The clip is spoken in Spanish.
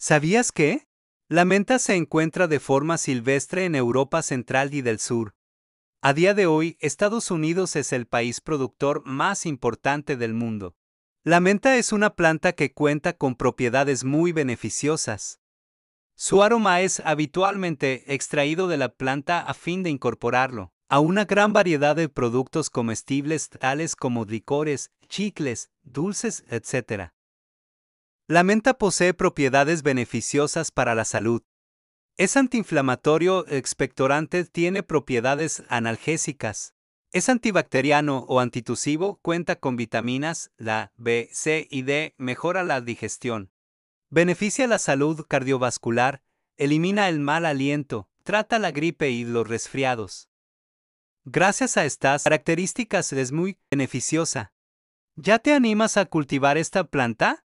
¿Sabías qué? La menta se encuentra de forma silvestre en Europa Central y del Sur. A día de hoy, Estados Unidos es el país productor más importante del mundo. La menta es una planta que cuenta con propiedades muy beneficiosas. Su aroma es habitualmente extraído de la planta a fin de incorporarlo a una gran variedad de productos comestibles tales como licores, chicles, dulces, etc. La menta posee propiedades beneficiosas para la salud. Es antiinflamatorio, expectorante, tiene propiedades analgésicas. Es antibacteriano o antitusivo, cuenta con vitaminas, la B, C y D, mejora la digestión. Beneficia la salud cardiovascular, elimina el mal aliento, trata la gripe y los resfriados. Gracias a estas características es muy beneficiosa. ¿Ya te animas a cultivar esta planta?